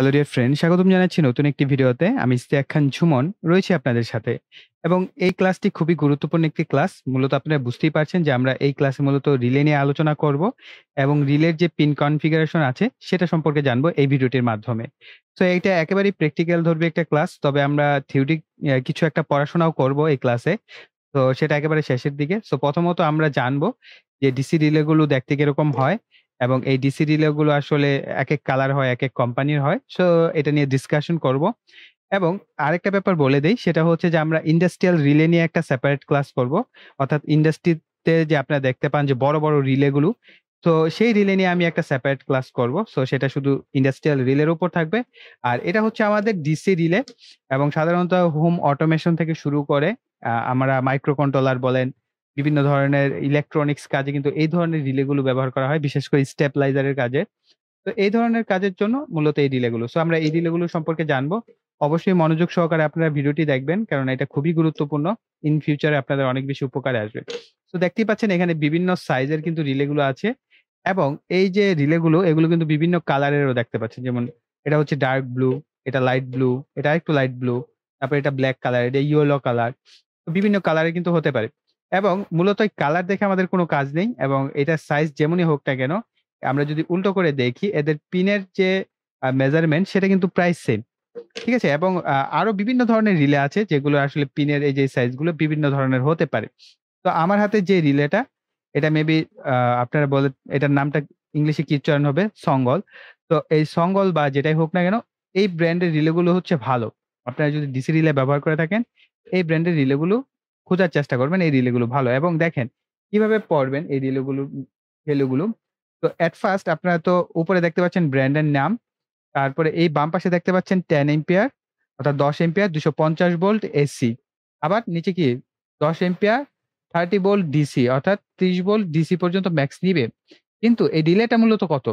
hello dear friend স্বাগতম জানাচ্ছি নতুন একটি ভিডিওতে আমি ইস্তিয়াক খান ঝুমন রয়েছি আপনাদের সাথে এবং এই ক্লাসটি খুবই গুরুত্বপূর্ণ একটি ক্লাস মূলত আপনারা বুঝতেই পারছেন যে আমরা এই ক্লাসে মূলত রিলে নিয়ে আলোচনা করব এবং রিলের যে পিন কনফিগারেশন আছে সেটা সম্পর্কে জানবো এই ভিডিওটির মাধ্যমে তো এটা একেবারেই প্র্যাকটিক্যাল ধরবে একটা ক্লাস তবে আমরা থিওরিক কিছু একটা পড়াশোনাও করব এই ক্লাসে তো সেটা একেবারে শেষের দিকে সো প্রথমত আমরা জানবো যে ডিসি রিলেগুলো দেখতে কিরকম হয় এবং এই ডিসি রিলে e গুলো আসলে এক এক কালার হয় এক এক কোম্পানির হয় সো এটা নিয়ে ডিসকাশন করব এবং আরেকটা ব্যাপার বলে দেই সেটা হচ্ছে যে আমরা ইন্ডাস্ট্রিয়াল রিলে নিয়ে একটা সেপারেট ক্লাস করব অর্থাৎ ইন্ডাস্ট্রিতে যে আপনারা দেখতে পান যে বড় বড় গুলো তো সেই রিলে নিয়ে আমি একটা সেপারেট ক্লাস করব সো সেটা শুধু ইন্ডাস্ট্রিয়াল রিলের উপর থাকবে আর এটা হচ্ছে আমাদের ডিসি রিলে এবং সাধারণত হোম অটোমেশন থেকে শুরু করে আমরা মাইক্রো কন্ট্রোলার বলেন বিভিন্ন ধরনের ইলেকট্রনিক্স কাজে কিন্তু এই ধরনের রিলেগুলো ব্যবহার করা হয় বিশেষ করে স্টেপলাইজারের কাজে তো এই ধরনের কাজের জন্য মূলত এই রিলেগুলো সো আমরা এই রিলেগুলো সম্পর্কে জানবো অবশ্যই মনোযোগ সহকারে আপনারা ভিডিওটি দেখবেন কারণ এটা খুবই গুরুত্বপূর্ণ ইন ফিউচারে আপনাদের অনেক বেশি উপকারে আসবে তো দেখতেই পাচ্ছেন এখানে বিভিন্ন সাইজের কিন্তু রিলেগুলো আছে এবং এই যে রিলেগুলো এগুলো কিন্তু বিভিন্ন কালারেরও দেখতে পাচ্ছেন যেমন এটা হচ্ছে ডার্ক ব্লু এটা লাইট ব্লু এটা একটু লাইট ব্লু তারপর এটা ব্ল্যাক কালার এটা ইয়েলো কালার বিভিন্ন কালারে কিন্তু হতে পারে এবং মূলত কালার দেখে আমাদের কোনো কাজ নেই এবং এটা সাইজ যেমনই হোক না কেন আমরা যদি উল্টো করে দেখি এদের পিনের যে মেজারমেন্ট সেটা কিন্তু প্রায় সেম ঠিক আছে এবং আরো বিভিন্ন ধরনের রিলে আছে যেগুলো আসলে পিনের এই যে সাইজগুলো বিভিন্ন ধরনের হতে পারে তো আমার হাতে যে রিলেটা এটা মেবি আপনারা বলে এটার নামটা ইংলিশে কি চয়ন হবে সঙ্গল তো এই সঙ্গল বা যেটাই হোক না কেন এই ব্র্যান্ডের রিলেগুলো হচ্ছে ভালো আপনারা যদি ডিসি রিলে ব্যবহার করে থাকেন এই ব্র্যান্ডের রিলেগুলো খোঁজার চেষ্টা করবেন এই রিলেগুলো ভালো এবং দেখেন কিভাবে পড়বেন এই রিলেগুলো ভ্যালুগুলো তো অ্যাট ফার্স্ট আপনারা তো উপরে দেখতে পাচ্ছেন ব্র্যান্ডের নাম তারপরে এই বাম পাশে দেখতে পাচ্ছেন টেন এম্পিয়ার অর্থাৎ দশ এম্পিয়ার দুশো পঞ্চাশ বোল্ট এসি আবার নিচে কি দশ এম্পিয়ার থার্টি বোল্ট ডিসি অর্থাৎ ত্রিশ বোল্ট ডিসি পর্যন্ত ম্যাক্স নিবে কিন্তু এই রিলেটা মূলত কত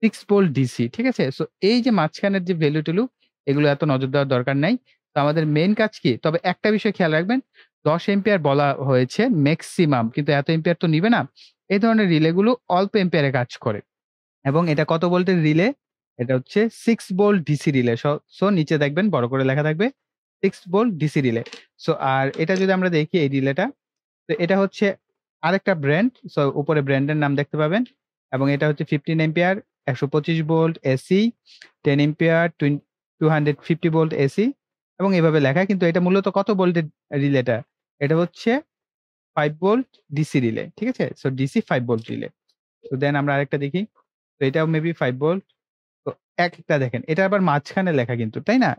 সিক্স বোল্ট ডিসি ঠিক আছে সো এই যে মাঝখানের যে ভ্যালু টুলু এগুলো এত নজর দেওয়ার দরকার নাই তো আমাদের মেন কাজ কি তবে একটা বিষয় খেয়াল রাখবেন দশ এম্পিয়ার বলা হয়েছে ম্যাক্সিমাম কিন্তু এত এম্পিয়ার তো নিবে না এই ধরনের রিলেগুলো অল্প এম্পিয়ারে কাজ করে এবং এটা কত ভোল্টের রিলে এটা হচ্ছে six volt DC relay so নিচে দেখবেন বড় করে লেখা থাকবে six volt DC relay so আর এটা যদি আমরা দেখি এই রিলেটা তো এটা হচ্ছে আরেকটা ব্র্যান্ড সো উপরে ব্র্যান্ডের নাম দেখতে পাবেন এবং এটা হচ্ছে ফিফটিন এম্পিয়ার একশো পঁচিশ volt AC ten ampere two hundred fifty volt AC এবং এভাবে লেখা কিন্তু এটা মূলত কত ভোল্টের রিলেটা এটা হচ্ছে ফাইভ ভোল্ট ডিসি রিলে ঠিক আছে so DC five volt relay তো দেন আমরা আরেকটা দেখি তো এটাও মেবি ফাইভ ভোল্ট তো একটা দেখেন এটা আবার মাঝখানে লেখা কিন্তু তাই না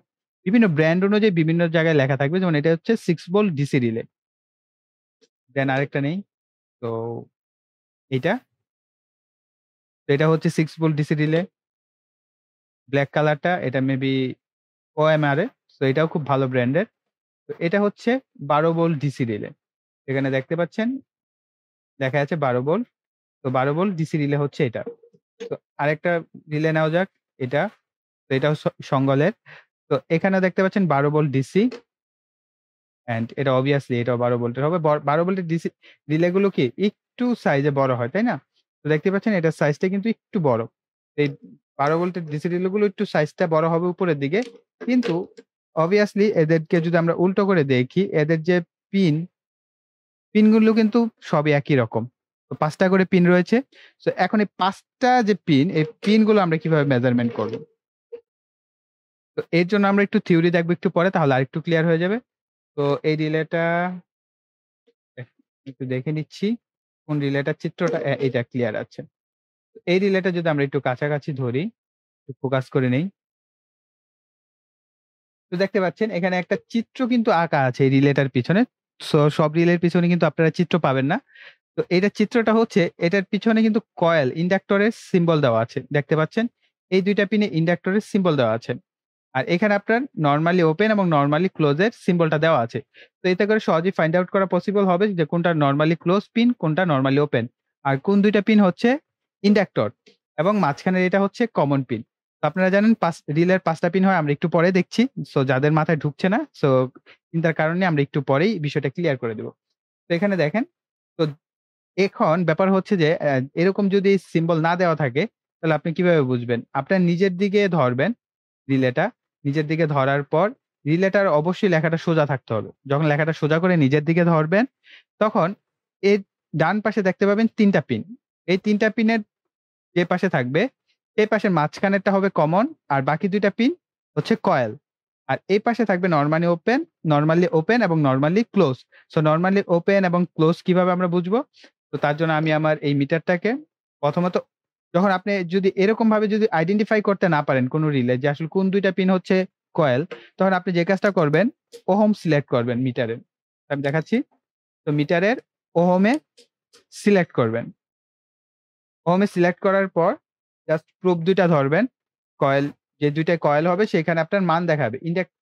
বিভিন্ন ব্র্যান্ড অনুযায়ী বিভিন্ন জায়গায় লেখা থাকবে যেমন এটা হচ্ছে six volt DC relay then আরেকটা নেই তো এটা তো এটা হচ্ছে six volt DC relay black কালারটা এটা মেবি ও এম আর এ তো এটাও খুব ভালো ব্র্যান্ডের তো এটা হচ্ছে বারো বোল ডিসি রিলে এখানে দেখতে পাচ্ছেন দেখা যাচ্ছে বারো বোল তো বারো বোল ডিসি রিলে হচ্ছে এটা তো আরেকটা রিলে নেওয়া যাক এটা তো এটাও সঙ্গলের তো এখানে দেখতে পাচ্ছেন বারো বোল ডিসি অ্যান্ড এটা অবভিয়াসলি এটাও বারো বোল্টের হবে বারো বোল্টের ডিসি রিলেগুলো কি একটু সাইজে বড় হয় তাই না তো দেখতে পাচ্ছেন এটার সাইজটা কিন্তু একটু বড় এই বারো বোল্টের ডিসি রিলেগুলো একটু সাইজটা বড় হবে উপরের দিকে কিন্তু অবভিয়াসলি এদেরকে যদি আমরা উল্টো করে দেখি এদের যে পিন পিনগুলো কিন্তু সবই একই রকম তো পাঁচটা করে পিন রয়েছে তো এখন এই পাঁচটা যে পিন এই পিনগুলো আমরা কিভাবে মেজারমেন্ট করব তো এর জন্য আমরা একটু থিওরি দেখবো একটু পরে তাহলে আর একটু ক্লিয়ার হয়ে যাবে তো এই রিলেটা একটু দেখে নিচ্ছি কোন রিলেটার চিত্রটা এটা ক্লিয়ার আছে এই রিলেটা যদি আমরা একটু কাছাকাছি ধরি ফোকাস করে নেই তো দেখতে পাচ্ছেন এখানে একটা চিত্র কিন্তু আঁকা আছে এই রিলেটার পিছনে সব রিলের পিছনে কিন্তু আপনারা চিত্র পাবেন না তো এটা চিত্রটা হচ্ছে এটার পিছনে কিন্তু কয়েল ইন্ডাক্টরের সিম্বল দেওয়া আছে দেখতে পাচ্ছেন এই দুইটা পিনে ইন্ডাক্টরের সিম্বল দেওয়া আছে আর এখানে আপনার নর্মালি ওপেন এবং নর্মালি ক্লোজের সিম্বলটা দেওয়া আছে তো এতে করে সহজেই ফাইন্ড আউট করা পসিবল হবে যে কোনটা নর্মালি ক্লোজ পিন কোনটা নর্মালি ওপেন আর কোন দুইটা পিন হচ্ছে ইন্ডাক্টর এবং মাঝখানের এটা হচ্ছে কমন পিন আপনারা জানেন পাঁচ রিলের পাঁচটা পিন হয় আমরা একটু পরে দেখছি সো যাদের মাথায় ঢুকছে না সো চিন্তার কারণে আমরা একটু পরেই বিষয়টা ক্লিয়ার করে দেব তো এখানে দেখেন তো এখন ব্যাপার হচ্ছে যে এরকম যদি সিম্বল না দেওয়া থাকে তাহলে আপনি কিভাবে বুঝবেন আপনার নিজের দিকে ধরবেন রিলেটা নিজের দিকে ধরার পর রিলেটার অবশ্যই লেখাটা সোজা থাকতে হবে যখন লেখাটা সোজা করে নিজের দিকে ধরবেন তখন এর ডান পাশে দেখতে পাবেন তিনটা পিন এই তিনটা পিনের যে পাশে থাকবে এই পাশের মাঝখানেরটা হবে কমন আর বাকি দুইটা পিন হচ্ছে কয়েল আর এই পাশে থাকবে নর্মালি ওপেন নর্মালি ওপেন এবং normally close so normally open এবং ক্লোজ কিভাবে আমরা বুঝবো তো তার জন্য আমি আমার এই মিটারটাকে প্রথমত যখন আপনি যদি এরকম ভাবে যদি আইডেন্টিফাই করতে না পারেন কোনো রিলে যে আসলে কোন দুইটা পিন হচ্ছে কয়েল তখন আপনি যে কাজটা করবেন ওহোম সিলেক্ট করবেন মিটারের আমি দেখাচ্ছি তো মিটারের ওহোমে সিলেক্ট করবেন ওহোমে সিলেক্ট করার পর জাস্ট প্রুফ দুইটা ধরবেন কয়েল যে দুইটা কয়েল হবে সেখানে আপনার মান দেখাবে ইন্ডাক্ট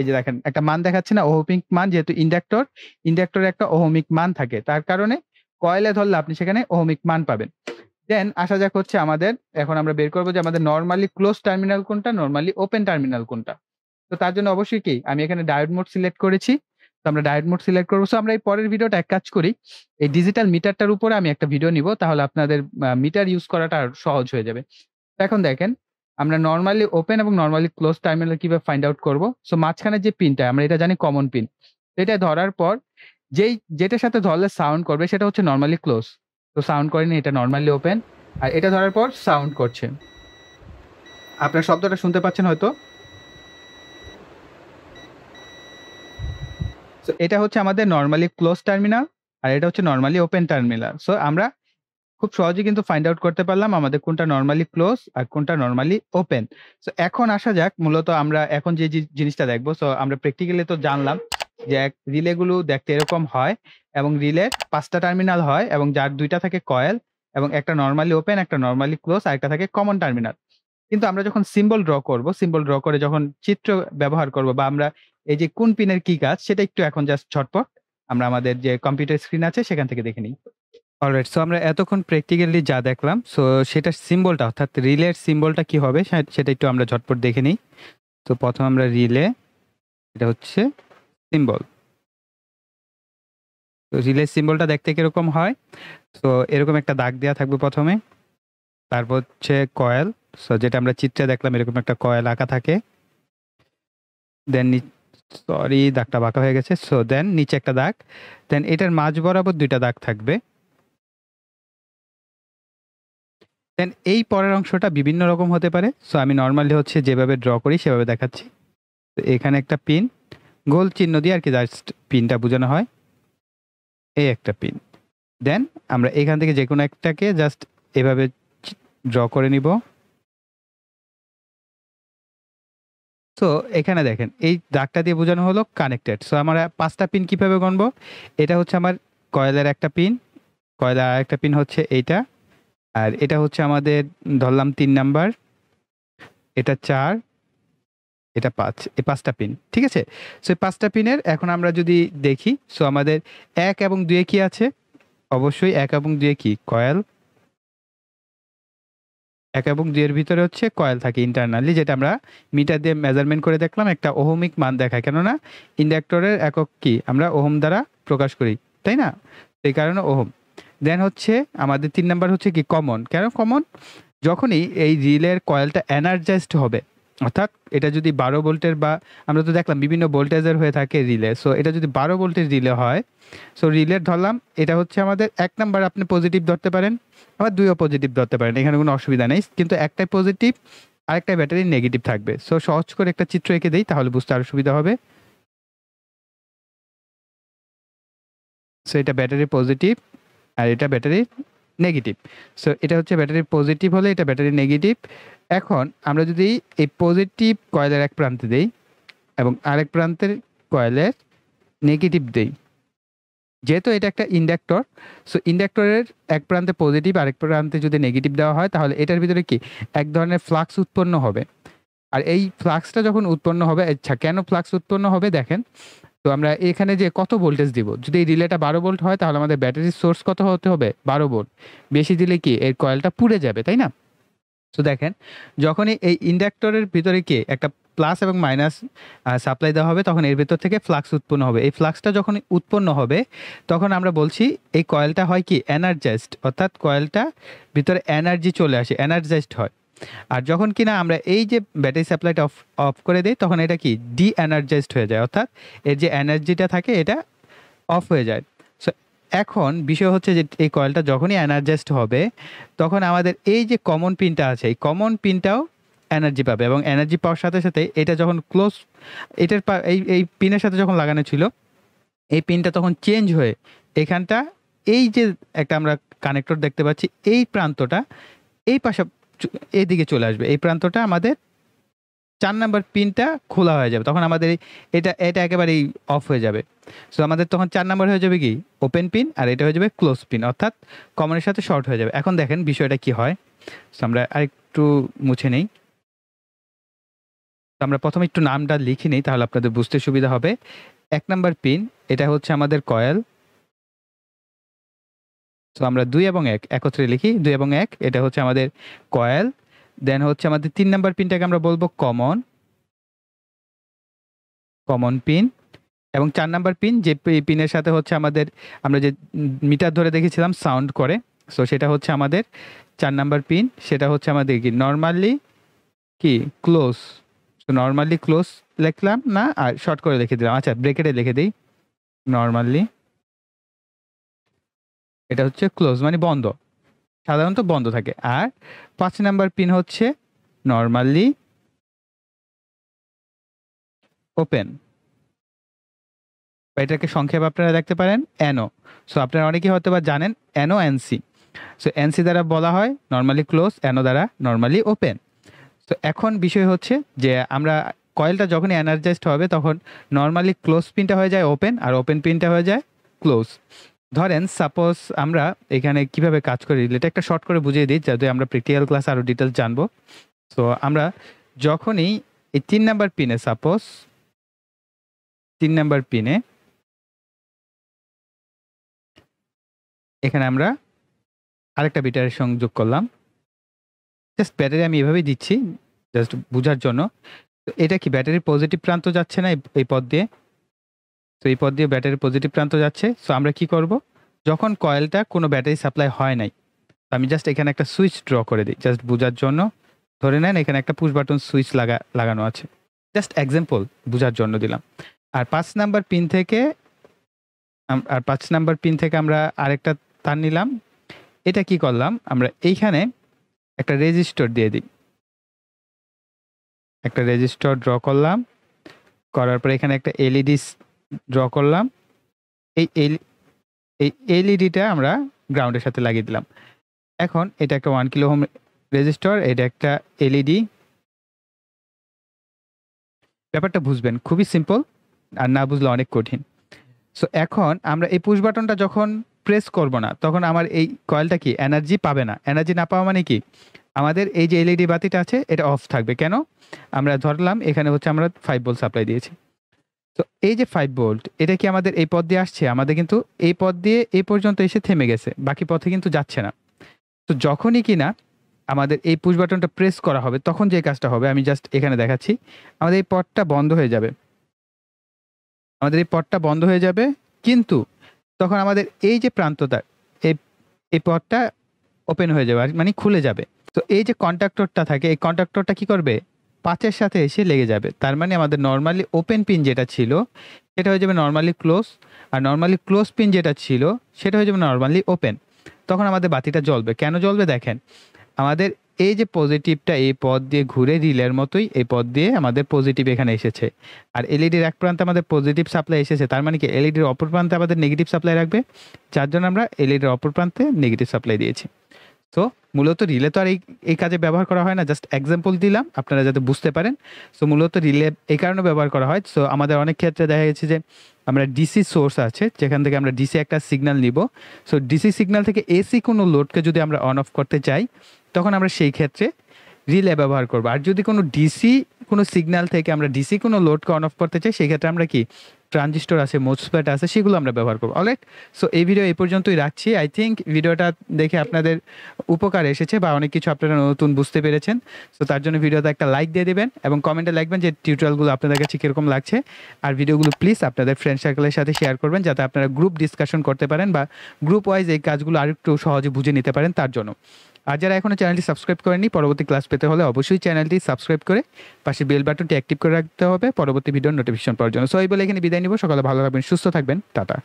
এই যে দেখেন একটা মান দেখাচ্ছে না ওহমিক মান যেহেতু ইন্ডাক্টর ইন্ডাক্টরে একটা ওহমিক মান থাকে তার কারণে কয়েলে ধরলে আপনি সেখানে ওহমিক মান পাবেন দেন আসা যাক হচ্ছে আমাদের এখন আমরা বের করবো যে আমাদের নর্মালি ক্লোজ টার্মিনাল কোনটা নর্মালি ওপেন টার্মিনাল কোনটা তো তার জন্য অবশ্যই কি আমি এখানে ডায়োড মোড সিলেক্ট করেছি তো আমরা ডায়েট মোড সিলেক্ট করবো সো আমরা এই পরের ভিডিওটা এক কাজ করি এই ডিজিটাল মিটারটার উপরে আমি একটা ভিডিও নিব তাহলে আপনাদের মিটার ইউজ করাটা আর সহজ হয়ে যাবে এখন দেখেন আমরা নর্মালি ওপেন এবং নর্মালি ক্লোজ টার্মিনাল কিভাবে ফাইন্ড আউট করবো সো মাঝখানে যে পিনটা আমরা এটা জানি কমন পিন এটা ধরার পর যেই যেটার সাথে ধরলে সাউন্ড করবে সেটা হচ্ছে নর্মালি ক্লোজ তো সাউন্ড করেনি এটা নর্মালি ওপেন আর এটা ধরার পর সাউন্ড করছে আপনার শব্দটা শুনতে পাচ্ছেন হয়তো সো এটা হচ্ছে আমাদের নর্মালি ক্লোজ টার্মিনাল আর এটা হচ্ছে নর্মালি ওপেন টার্মিনাল সো আমরা খুব সহজে কিন্তু ফাইন্ড আউট করতে পারলাম আমাদের কোনটা নর্মালি ক্লোজ আর কোনটা নর্মালি ওপেন সো এখন আসা যাক মূলত আমরা এখন যে জিনিসটা দেখবো সো আমরা প্র্যাকটিক্যালি তো জানলাম যে এক রিলেগুলো দেখতে এরকম হয় এবং রিলের পাঁচটা টার্মিনাল হয় এবং যার দুইটা থাকে কয়েল এবং একটা নর্মালি ওপেন একটা নর্মালি ক্লোজ আর একটা থাকে কমন টার্মিনাল কিন্তু আমরা যখন সিম্বল ড্র করব সিম্বল ড্র করে যখন চিত্র ব্যবহার করব বা আমরা এই যে কোন পিনের কি কাজ সেটা একটু এখন জাস্ট ছটপট আমরা আমাদের যে কম্পিউটার স্ক্রিন আছে সেখান থেকে দেখে নিই অলরাইট সো আমরা এতক্ষণ প্র্যাকটিক্যালি যা দেখলাম সো সেটা সিম্বলটা অর্থাৎ রিলের সিম্বলটা কি হবে সেটা একটু আমরা ঝটপট দেখে নিই তো প্রথম আমরা রিলে এটা হচ্ছে সিম্বল তো রিলের সিম্বলটা দেখতে কিরকম হয় তো এরকম একটা দাগ দেওয়া থাকবে প্রথমে তারপর হচ্ছে কয়েল সো যেটা আমরা চিত্রে দেখলাম এরকম একটা কয়েল আঁকা থাকে দেন সরি দাগটা বাঁকা হয়ে গেছে সো দেন নিচে একটা দাগ দেন এটার মাঝ বরাবর দুইটা দাগ থাকবে দেন এই পরের অংশটা বিভিন্ন রকম হতে পারে সো আমি নর্মালি হচ্ছে যেভাবে ড্র করি সেভাবে দেখাচ্ছি তো এখানে একটা পিন গোল চিহ্ন দিয়ে আর কি জাস্ট পিনটা বোঝানো হয় এই একটা পিন দেন আমরা এখান থেকে যে কোনো একটাকে জাস্ট এভাবে ড্র করে নিব সো এখানে দেখেন এই দাগটা দিয়ে বোঝানো হলো কানেক্টেড সো আমার পাঁচটা পিন কীভাবে গণব এটা হচ্ছে আমার কয়লার একটা পিন কয়লার আর একটা পিন হচ্ছে এইটা আর এটা হচ্ছে আমাদের ধরলাম তিন নাম্বার এটা চার এটা পাঁচ এই পাঁচটা পিন ঠিক আছে সো এই পাঁচটা পিনের এখন আমরা যদি দেখি সো আমাদের এক এবং দুয়ে কি আছে অবশ্যই এক এবং দুয়ে কি কয়েল এক এবং দুইয়ের ভিতরে হচ্ছে কয়েল থাকে ইন্টারনালি যেটা আমরা মিটার দিয়ে মেজারমেন্ট করে দেখলাম একটা ওহমিক মান দেখায় কেননা ইন্ডাক্টরের একক কি আমরা ওহম দ্বারা প্রকাশ করি তাই না সেই কারণে ওহম দেন হচ্ছে আমাদের তিন নাম্বার হচ্ছে কি কমন কেন কমন যখনই এই রিলের কয়েলটা এনার্জাইজড হবে অর্থাৎ এটা যদি বারো ভোল্টের বা আমরা তো দেখলাম বিভিন্ন ভোল্টেজের হয়ে থাকে রিলে সো এটা যদি বারো ভোল্টের রিলে হয় সো রিলের ধরলাম এটা হচ্ছে আমাদের এক নাম্বার আপনি পজিটিভ ধরতে পারেন আবার দুইও পজিটিভ ধরতে পারেন এখানে কোনো অসুবিধা নেই কিন্তু একটাই পজিটিভ আরেকটা ব্যাটারি নেগেটিভ থাকবে সো সহজ করে একটা চিত্র এঁকে দিই তাহলে বুঝতে আরও সুবিধা হবে সো এটা ব্যাটারি পজিটিভ আর এটা ব্যাটারি নেগেটিভ সো এটা হচ্ছে ব্যাটারি পজিটিভ হলে এটা ব্যাটারি নেগেটিভ এখন আমরা যদি এই পজিটিভ কয়েলের এক প্রান্তে দেই এবং আরেক প্রান্তের কয়েলের নেগেটিভ দেই যেহেতু এটা একটা ইন্ডাক্টর সো ইন্ডাক্টরের এক প্রান্তে পজিটিভ আরেক প্রান্তে যদি নেগেটিভ দেওয়া হয় তাহলে এটার ভিতরে কি এক ধরনের ফ্লাক্স উৎপন্ন হবে আর এই ফ্লাক্সটা যখন উৎপন্ন হবে আচ্ছা কেন ফ্লাক্স উৎপন্ন হবে দেখেন তো আমরা এখানে যে কত ভোল্টেজ দিব যদি এই রিলেটা বারো ভোল্ট হয় তাহলে আমাদের ব্যাটারির সোর্স কত হতে হবে বারো ভোল্ট বেশি দিলে কি এর কয়েলটা পুড়ে যাবে তাই না তো দেখেন যখনই এই ইন্ডাক্টরের ভিতরে কি একটা প্লাস এবং মাইনাস সাপ্লাই দেওয়া হবে তখন এর ভেতর থেকে ফ্লাক্স উৎপন্ন হবে এই ফ্লাক্সটা যখন উৎপন্ন হবে তখন আমরা বলছি এই কয়েলটা হয় কি এনার্জাইজড অর্থাৎ কয়েলটা ভিতরে এনার্জি চলে আসে এনার্জাইজড হয় আর যখন কিনা আমরা এই যে ব্যাটারি সাপ্লাইটা অফ অফ করে দিই তখন এটা কি ডি এনার্জাইজড হয়ে যায় অর্থাৎ এর যে এনার্জিটা থাকে এটা অফ হয়ে যায় সো এখন বিষয় হচ্ছে যে এই কয়েলটা যখনই এনার্জাইজড হবে তখন আমাদের এই যে কমন পিনটা আছে এই কমন পিনটাও এনার্জি পাবে এবং এনার্জি পাওয়ার সাথে সাথে এটা যখন ক্লোজ এটার এই এই পিনের সাথে যখন লাগানো ছিল এই পিনটা তখন চেঞ্জ হয়ে এখানটা এই যে একটা আমরা কানেক্টর দেখতে পাচ্ছি এই প্রান্তটা এই পাশে এদিকে চলে আসবে এই প্রান্তটা আমাদের চার নাম্বার পিনটা খোলা হয়ে যাবে তখন আমাদের এটা এটা একেবারেই অফ হয়ে যাবে সো আমাদের তখন চার নাম্বার হয়ে যাবে কি ওপেন পিন আর এটা হয়ে যাবে ক্লোজ পিন অর্থাৎ কমনের সাথে শর্ট হয়ে যাবে এখন দেখেন বিষয়টা কি হয় সো আমরা আরেকটু মুছে নেই আমরা প্রথমে একটু নামটা লিখে নিই তাহলে আপনাদের বুঝতে সুবিধা হবে এক নাম্বার পিন এটা হচ্ছে আমাদের কয়েল তো আমরা দুই এবং এক একত্রে লিখি দুই এবং এক এটা হচ্ছে আমাদের কয়েল দেন হচ্ছে আমাদের তিন নাম্বার পিনটাকে আমরা বলবো কমন কমন পিন এবং চার নাম্বার পিন যে পিনের সাথে হচ্ছে আমাদের আমরা যে মিটার ধরে দেখেছিলাম সাউন্ড করে সো সেটা হচ্ছে আমাদের চার নাম্বার পিন সেটা হচ্ছে আমাদের কি নর্মালি কি ক্লোজ তো নর্মালি ক্লোজ লিখলাম না আর শর্ট করে লিখে দিলাম আচ্ছা ব্রেকেটে লিখে দিই নর্মালি এটা হচ্ছে ক্লোজ মানে বন্ধ সাধারণত বন্ধ থাকে আর পাঁচ নাম্বার পিন হচ্ছে নর্মালি ওপেন এটাকে সংক্ষেপ আপনারা দেখতে পারেন অ্যানো সো আপনারা অনেকেই হয়তো বা জানেন অ্যানো এনসি সো এনসি দ্বারা বলা হয় নর্মালি ক্লোজ অ্যানো দ্বারা নর্মালি ওপেন তো এখন বিষয় হচ্ছে যে আমরা কয়েলটা যখন এনার্জাইজড হবে তখন নর্মালি ক্লোজ পিনটা হয়ে যায় ওপেন আর ওপেন পিনটা হয়ে যায় ক্লোজ ধরেন সাপোজ আমরা এখানে কিভাবে কাজ করি রিলেট একটা শর্ট করে বুঝিয়ে দিই যাতে আমরা প্র্যাকটিক্যাল ক্লাস আরও ডিটেলস জানবো সো আমরা যখনই এই তিন নাম্বার পিনে সাপোজ তিন নাম্বার পিনে এখানে আমরা আরেকটা বিটারের সংযোগ করলাম জাস্ট ব্যাটারি আমি এভাবেই দিচ্ছি জাস্ট বোঝার জন্য এটা কি ব্যাটারির পজিটিভ প্রান্ত যাচ্ছে না এই পথ দিয়ে তো এই পথ দিয়ে ব্যাটারি পজিটিভ প্রান্ত যাচ্ছে সো আমরা কি করব যখন কয়েলটা কোনো ব্যাটারি সাপ্লাই হয় নাই আমি জাস্ট এখানে একটা সুইচ ড্র করে দিই জাস্ট বোঝার জন্য ধরে নেন এখানে একটা পুশ বাটন সুইচ লাগা লাগানো আছে জাস্ট এক্সাম্পল বোঝার জন্য দিলাম আর পাঁচ নাম্বার পিন থেকে আর পাঁচ নাম্বার পিন থেকে আমরা আরেকটা তার নিলাম এটা কি করলাম আমরা এইখানে একটা রেজিস্টর দিয়ে দিই একটা রেজিস্টর ড্র করলাম করার পরে এখানে একটা এলইডি ড্র করলাম এই এই এলইডিটা e আমরা গ্রাউন্ডের সাথে লাগিয়ে দিলাম এখন এটা একটা ওয়ান কিলো হোম রেজিস্টার এটা একটা এলইডি e ব্যাপারটা বুঝবেন খুবই সিম্পল আর না বুঝলে অনেক কঠিন সো এখন আমরা এই পুশ বাটনটা যখন প্রেস করব না তখন আমার এই কয়েলটা কি এনার্জি পাবে না এনার্জি না পাওয়া মানে কি আমাদের এই যে এলইডি e বাতিটা আছে এটা অফ থাকবে কেন আমরা ধরলাম এখানে হচ্ছে আমরা ফাইভ বোল সাপ্লাই দিয়েছি তো এই যে ফাইভ ভোল্ট এটা কি আমাদের এই পথ দিয়ে আসছে আমাদের কিন্তু এই পথ দিয়ে এই পর্যন্ত এসে থেমে গেছে বাকি পথে কিন্তু যাচ্ছে না তো যখনই কি না আমাদের এই পুশ বাটনটা প্রেস করা হবে তখন যে কাজটা হবে আমি জাস্ট এখানে দেখাচ্ছি আমাদের এই পথটা বন্ধ হয়ে যাবে আমাদের এই পথটা বন্ধ হয়ে যাবে কিন্তু তখন আমাদের এই যে প্রান্তটা এই এই পথটা ওপেন হয়ে যাবে মানে খুলে যাবে তো এই যে কন্ট্রাক্টরটা থাকে এই কন্ট্রাক্টরটা কি করবে পাঁচের সাথে এসে লেগে যাবে তার মানে আমাদের নর্মালি ওপেন পিন যেটা ছিল সেটা হয়ে যাবে নর্মালি ক্লোজ আর নর্মালি ক্লোজ পিন যেটা ছিল সেটা হয়ে যাবে নর্মালি ওপেন তখন আমাদের বাতিটা জ্বলবে কেন জ্বলবে দেখেন আমাদের এই যে পজিটিভটা এই পথ দিয়ে ঘুরে রিলের মতোই এই পথ দিয়ে আমাদের পজিটিভ এখানে এসেছে আর এলইডির e এক প্রান্তে আমাদের পজিটিভ সাপ্লাই এসেছে তার মানে কি এলইডির e অপর প্রান্তে আমাদের নেগেটিভ সাপ্লাই রাখবে যার জন্য আমরা এলইডির e অপর প্রান্তে নেগেটিভ সাপ্লাই দিয়েছি সো মূলত রিলে তো আর এই এই কাজে ব্যবহার করা হয় না জাস্ট এক্সাম্পল দিলাম আপনারা যাতে বুঝতে পারেন সো মূলত রিলে এই কারণে ব্যবহার করা হয় সো আমাদের অনেক ক্ষেত্রে দেখা গেছে যে আমরা ডিসি সোর্স আছে যেখান থেকে আমরা ডিসি একটা সিগনাল নিব সো ডিসি সিগনাল থেকে এসি কোনো লোডকে যদি আমরা অন অফ করতে চাই তখন আমরা সেই ক্ষেত্রে রিলে ব্যবহার করবো আর যদি কোনো ডিসি কোনো সিগনাল থেকে আমরা ডিসি কোনো লোডকে অন অফ করতে চাই সেই ক্ষেত্রে আমরা কি ট্রানজিস্টর আছে মোসপ্যাট আছে সেগুলো আমরা ব্যবহার করবো অলরাইট সো এই ভিডিও এই পর্যন্তই রাখছি আই থিঙ্ক ভিডিওটা দেখে আপনাদের উপকার এসেছে বা অনেক কিছু আপনারা নতুন বুঝতে পেরেছেন সো তার জন্য ভিডিওতে একটা লাইক দিয়ে দেবেন এবং কমেন্টে লাগবেন যে টিউটোরিয়ালগুলো আপনাদের কাছে কীরকম লাগছে আর ভিডিওগুলো প্লিজ আপনাদের ফ্রেন্ড সার্কেলের সাথে শেয়ার করবেন যাতে আপনারা গ্রুপ ডিসকাশন করতে পারেন বা গ্রুপ ওয়াইজ এই কাজগুলো আরেকটু সহজে বুঝে নিতে পারেন তার জন্য আর যারা এখনও চ্যানেলটি সাবস্ক্রাইব করেনি পরবর্তী ক্লাস পেতে হলে অবশ্যই চ্যানেলটি সাবস্ক্রাইব করে পাশে বেল বাটনটি অ্যাক্টিভ করে রাখতে হবে পরবর্তী ভিডিওর নোটিফিকেশন পাওয়ার জন্য সো এই বলে এখানে বিদায় নিব সকালে ভালো থাকবেন সুস্থ থাকবেন টাটা